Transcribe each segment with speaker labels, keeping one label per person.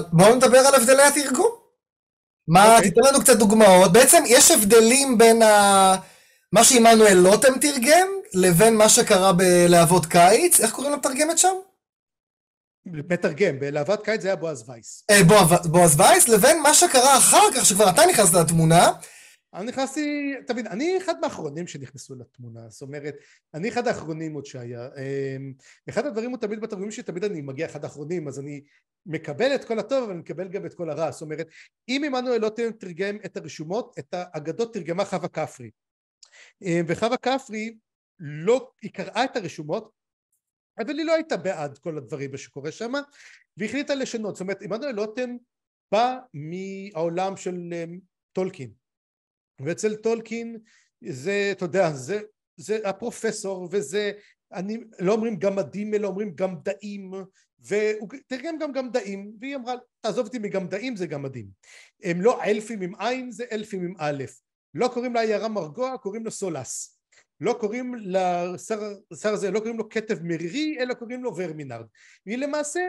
Speaker 1: בואו נדבר על הבדלי התרגום. מה, okay. אוקיי. תיתן לנו קצת דוגמאות. בעצם יש הבדלים בין ה... מה שעמנואל לוטם תרגם, לבין מה שקרה בלהבות קיץ. איך קוראים לתרגמת שם? מתרגם, בלהבת קיץ זה היה בועז וייס.
Speaker 2: אה, בועז וייס, לבין מה שקרה אחר כך, שכבר אתה נכנס לתמונה. אני נכנסתי, תבין, אני אחד מהאחרונים שנכנסו לתמונה, זאת אומרת, אני אחד האחרונים עוד שהיה. אמ, אחד הדברים הוא תמיד בתרגומים שתמיד אני מגיע אחד האחרונים, אז אני מקבל את כל הטוב, אבל אני מקבל גם את כל הרע. זאת אומרת, אם עמנואל לא תרגם את הרשומות, את האגדות תרגמה חווה כפרי. אמ, וחווה כפרי, לא, היא קראה את הרשומות, אבל היא לא הייתה בעד כל הדברים שקורה שם, והיא החליטה לשנות. זאת אומרת, עמנואל לוטם בא מהעולם של אמ, טולקין. ואצל טולקין זה, אתה יודע, זה, זה הפרופסור וזה, אני, לא אומרים גמדים אלא אומרים גמדאים, והוא תרגם גם גמדאים, והיא אמרה, תעזוב אותי מגמדאים זה גמדים. הם לא אלפים עם עין, זה אלפים עם א', לא קוראים לעיירה מרגוע, קוראים לו סולס. לא קוראים לשר הזה, לא קוראים לו כתב מרירי, אלא קוראים לו ורמינרד. והיא למעשה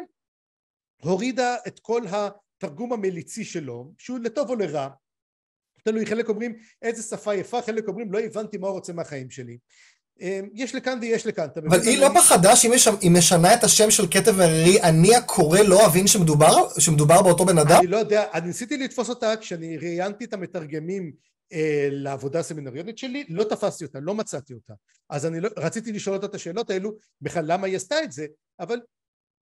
Speaker 2: הורידה את כל התרגום המליצי שלו, שהוא לטוב או לרע, תלוי, חלק אומרים איזה שפה יפה, חלק אומרים לא הבנתי מה הוא רוצה מהחיים שלי. אמ, יש לכאן ויש לכאן. אבל היא לא פחדה
Speaker 1: שהיא משנה את השם של כתב הררי, אני הקורא לא אבין שמדובר, שמדובר באותו בן אדם? אני לא
Speaker 2: יודע, אני ניסיתי לתפוס אותה כשאני ראיינתי את המתרגמים אה, לעבודה הסמינריונית שלי, לא תפסתי אותה, לא מצאתי אותה. אז אני לא, רציתי לשאול אותה את השאלות האלו, בכלל למה היא עשתה את זה, אבל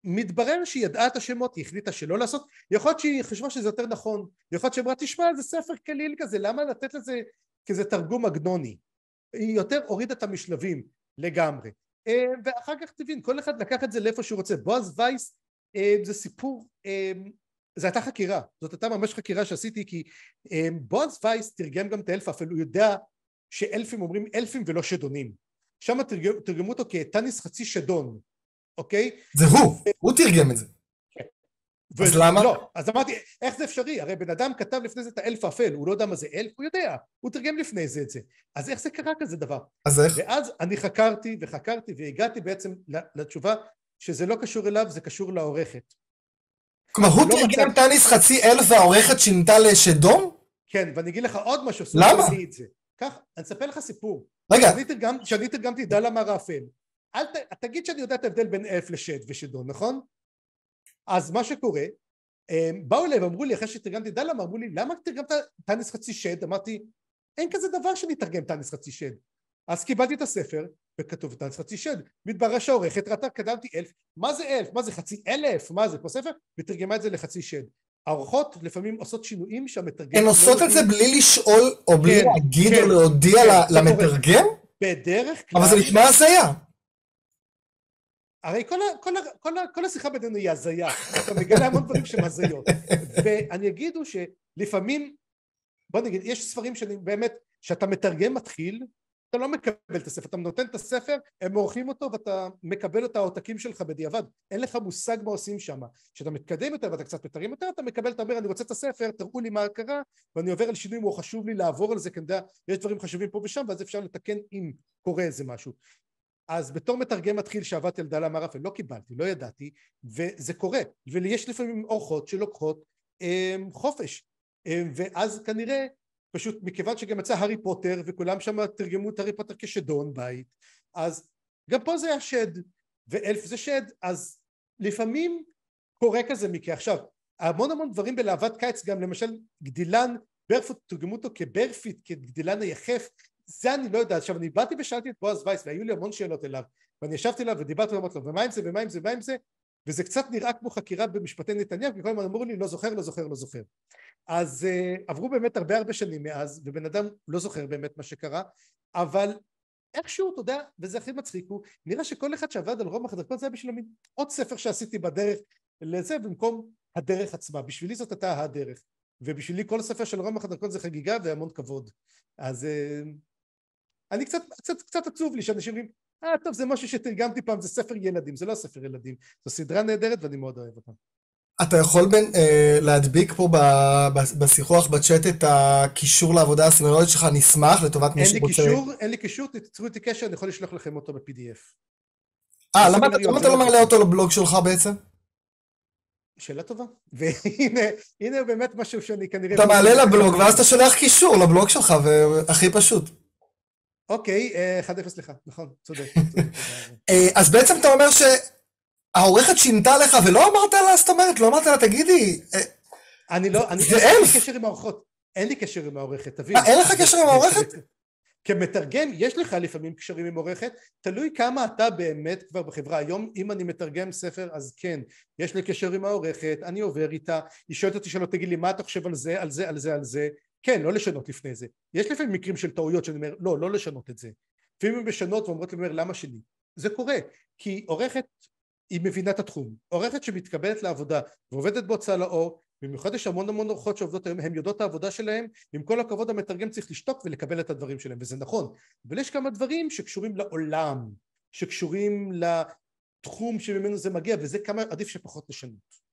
Speaker 2: מתברר שהיא ידעה את השמות, היא החליטה שלא לעשות, יכול להיות שהיא חשבה שזה יותר נכון, יכול להיות שהיא אמרה, תשמע זה ספר קליל כזה, למה לתת לזה כזה תרגום עגנוני? היא יותר הורידה את המשלבים לגמרי. אה, ואחר כך תבין, כל אחד לקח את זה לאיפה שהוא רוצה. בועז וייס אה, זה סיפור, אה, זו הייתה חקירה, זאת הייתה ממש חקירה שעשיתי כי בועז וייס תרגם גם את האלף, אבל הוא יודע שאלפים אומרים אלפים ולא שדונים. שם תרגמו אותו כטניס חצי שדון, אוקיי? זה הוא, הוא תרגם את זה. ו- כן. אז למה? לא, אז אמרתי, איך זה אפשרי? הרי בן אדם כתב לפני זה את האלף האפל, הוא לא יודע מה זה אלף, הוא יודע, הוא תרגם לפני זה את זה. אז איך זה קרה כזה דבר? אז איך? ואז אני חקרתי וחקרתי והגעתי בעצם לתשובה שזה לא קשור אליו, זה קשור לעורכת. כלומר, הוא לא תרגם מצא... טניס חצי אלף והעורכת שינתה לשדום? כן, ואני אגיד לך עוד משהו. למה? כך, אני אספר לך סיפור. רגע. כשאני תרגמתי את דלה מערפל, אל ת... תגיד שאני יודע את ההבדל בין אלף לשד ושדון, נכון? אז מה שקורה, אמ, באו אליי ואמרו לי, אחרי שתרגמתי דלם, אמרו לי, למה תרגמת טניס חצי שד? אמרתי, אין כזה דבר שאני אתרגם טניס חצי שד. אז קיבלתי את הספר, וכתוב טניס חצי שד. מתברר שהעורכת ראתה, קדמתי אלף, מה זה אלף? מה זה חצי אלף? מה זה פה ספר? ותרגמה את זה לחצי שד. העורכות לפעמים עושות שינויים שהמתרגם... הן לא עושות את זה בלי לשאול או בלי כן, להגיד כן. או להודיע כן, למתרגם? בדרך כלל... אבל זה נשמע הזיה. הרי כל, ה, כל, ה, כל, ה, כל השיחה בינינו היא הזיה, אתה מגלה המון דברים שהם הזיות. ואני אגיד הוא שלפעמים, בוא נגיד, יש ספרים שאני באמת, שאתה מתרגם מתחיל, אתה לא מקבל את הספר, אתה נותן את הספר, הם עורכים אותו ואתה מקבל את העותקים שלך בדיעבד, אין לך מושג מה עושים שם. כשאתה מתקדם יותר ואתה קצת מתרגם יותר, אתה מקבל, אתה אומר, אני רוצה את הספר, תראו לי מה קרה, ואני עובר על שינויים, או חשוב לי לעבור על זה, כי אני יודע, יש דברים חשובים פה ושם, ואז אפשר לתקן אם קורה איזה משהו. אז בתור מתרגם מתחיל שעבדתי על דלה מערפל, לא קיבלתי, לא ידעתי, וזה קורה. ויש לפעמים אורחות שלוקחות אה, חופש. אה, ואז כנראה, פשוט מכיוון שגם יצא הארי פוטר, וכולם שם תרגמו את הארי פוטר כשדון בית, אז גם פה זה היה שד, ואלף זה שד, אז לפעמים קורה כזה מקרה. עכשיו, המון המון דברים בלהבת קיץ, גם למשל גדילן ברפוט, תרגמו אותו כברפיט, כגדילן היחף, זה אני לא יודע. עכשיו אני באתי ושאלתי את בועז וייס והיו לי המון שאלות אליו ואני ישבתי אליו ודיברתי ואמרתי לו ומה עם זה ומה עם זה ומה עם זה וזה קצת נראה כמו חקירה במשפטי נתניהו כי כל הזמן אמרו לי לא זוכר לא זוכר לא זוכר אז uh, עברו באמת הרבה הרבה שנים מאז ובן אדם לא זוכר באמת מה שקרה אבל איכשהו אתה יודע וזה הכי מצחיק הוא נראה שכל אחד שעבד על רומח הדרכון זה היה בשביל המין, עוד ספר שעשיתי בדרך לזה במקום הדרך עצמה בשבילי זאת הייתה הדרך ובשבילי כל ספר של רומח הדרכון זה חגיגה והמון כבוד אז uh, אני קצת, קצת, קצת עצוב לי שאנשים אומרים, אה טוב זה משהו שתרגמתי פעם, זה ספר ילדים, זה לא ספר ילדים, זו סדרה נהדרת ואני מאוד אוהב אותה. אתה יכול בין,
Speaker 1: אה, להדביק פה ב, ב, בשיחוח בצ'אט את הקישור לעבודה הסמנולוגית שלך, אני אשמח לטובת מי שרוצה. אין לי קישור,
Speaker 2: אין לי קישור, תיצרו איתי קשר, אני יכול לשלוח לכם אותו ב-PDF. אה, למה אתה לא מעלה אותו לבלוג שלך בעצם? שאלה טובה. והנה הנה באמת משהו שאני כנראה... אתה לא מעלה לבלוג, ואז אתה
Speaker 1: שולח קישור לבלוג שלך, והכי פשוט.
Speaker 2: אוקיי, 1-0 אה, לך, נכון, צודק.
Speaker 1: אה, אז בעצם אתה אומר שהעורכת שינתה לך ולא אמרת לה, זאת אומרת, לא אמרת לה, תגידי... אה,
Speaker 2: אני לא, אני אין לי קשר עם העורכות, אין לי קשר עם העורכת, תבין. אין לך קשר עם העורכת? כמתרגם, יש לך לפעמים קשרים עם עורכת, תלוי כמה אתה באמת כבר בחברה. היום, אם אני מתרגם ספר, אז כן, יש לי קשר עם העורכת, אני עובר איתה, היא שואלת אותי שאלות, תגיד לי, מה אתה חושב על זה, על זה, על זה, על זה? כן, לא לשנות לפני זה. יש לפעמים מקרים של טעויות שאני אומר, לא, לא לשנות את זה. לפעמים הן משנות ואומרות לי, למה שלי? זה קורה, כי עורכת, היא מבינה את התחום. עורכת שמתקבלת לעבודה ועובדת בהוצאה לאור, במיוחד יש המון המון עורכות שעובדות היום, הן יודעות את העבודה שלהן, עם כל הכבוד המתרגם צריך לשתוק ולקבל את הדברים שלהן, וזה נכון. אבל יש כמה דברים שקשורים לעולם, שקשורים לתחום שממנו זה מגיע, וזה כמה עדיף שפחות לשנות.